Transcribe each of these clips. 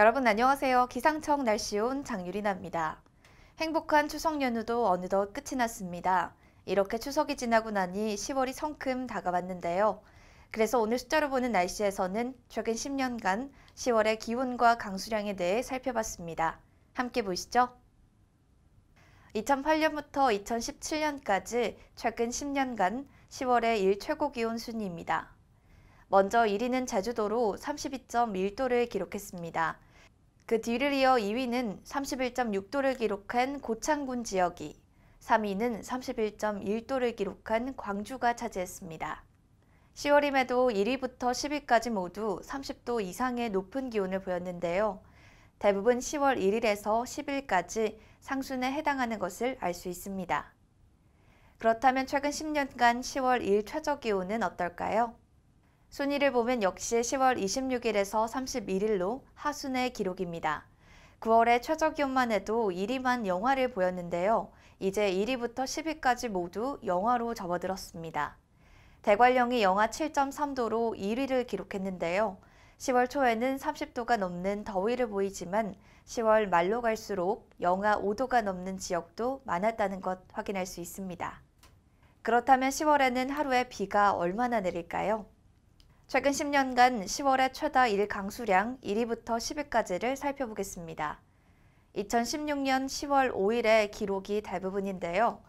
여러분 안녕하세요. 기상청 날씨온 장유리나입니다. 행복한 추석 연휴도 어느덧 끝이 났습니다. 이렇게 추석이 지나고 나니 10월이 성큼 다가왔는데요. 그래서 오늘 숫자로 보는 날씨에서는 최근 10년간 10월의 기온과 강수량에 대해 살펴봤습니다. 함께 보시죠. 2008년부터 2017년까지 최근 10년간 10월의 일 최고 기온 순위입니다. 먼저 1위는 제주도로 32.1도를 기록했습니다. 그 뒤를 이어 2위는 31.6도를 기록한 고창군 지역이, 3위는 31.1도를 기록한 광주가 차지했습니다. 10월임에도 1위부터 10위까지 모두 30도 이상의 높은 기온을 보였는데요. 대부분 10월 1일에서 10일까지 상순에 해당하는 것을 알 수 있습니다. 그렇다면 최근 10년간 10월 1일 최저 기온은 어떨까요? 순위를 보면 역시 10월 26일에서 31일로 하순의 기록입니다. 9월의 최저 기온만 해도 1위만 영화를 보였는데요. 이제 1위부터 10위까지 모두 영화로 접어들었습니다. 대관령이 영하 7.3도로 1위를 기록했는데요. 10월 초에는 30도가 넘는 더위를 보이지만 10월 말로 갈수록 영하 5도가 넘는 지역도 많았다는 것 확인할 수 있습니다. 그렇다면 10월에는 하루에 비가 얼마나 내릴까요? 최근 10년간 10월의 최다 일 강수량 1위부터 10위까지를 살펴보겠습니다. 2016년 10월 5일의 기록이 대부분인데요.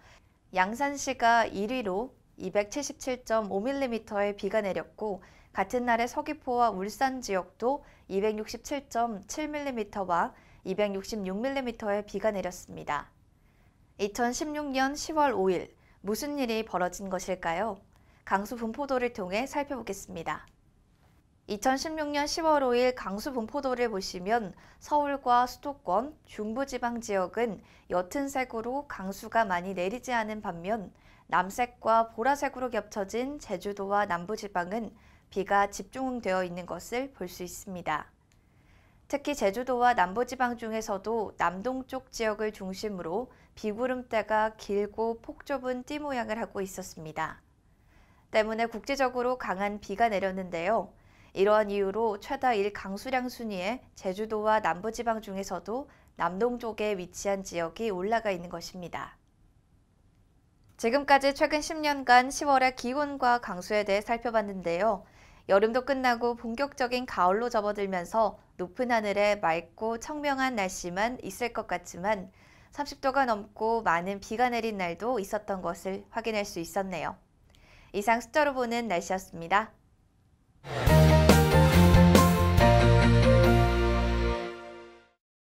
양산시가 1위로 277.5mm의 비가 내렸고 같은 날에 서귀포와 울산 지역도 267.7mm와 266mm의 비가 내렸습니다. 2016년 10월 5일 무슨 일이 벌어진 것일까요? 강수 분포도를 통해 살펴보겠습니다. 2016년 10월 5일 강수 분포도를 보시면 서울과 수도권, 중부지방 지역은 옅은 색으로 강수가 많이 내리지 않은 반면 남색과 보라색으로 겹쳐진 제주도와 남부지방은 비가 집중되어 있는 것을 볼 수 있습니다. 특히 제주도와 남부지방 중에서도 남동쪽 지역을 중심으로 비구름대가 길고 폭 좁은 띠 모양을 하고 있었습니다. 때문에 국제적으로 강한 비가 내렸는데요. 이러한 이유로 최다 일 강수량 순위에 제주도와 남부지방 중에서도 남동쪽에 위치한 지역이 올라가 있는 것입니다. 지금까지 최근 10년간 10월의 기온과 강수에 대해 살펴봤는데요. 여름도 끝나고 본격적인 가을로 접어들면서 높은 하늘에 맑고 청명한 날씨만 있을 것 같지만 30도가 넘고 많은 비가 내린 날도 있었던 것을 확인할 수 있었네요. 이상 숫자로 보는 날씨였습니다.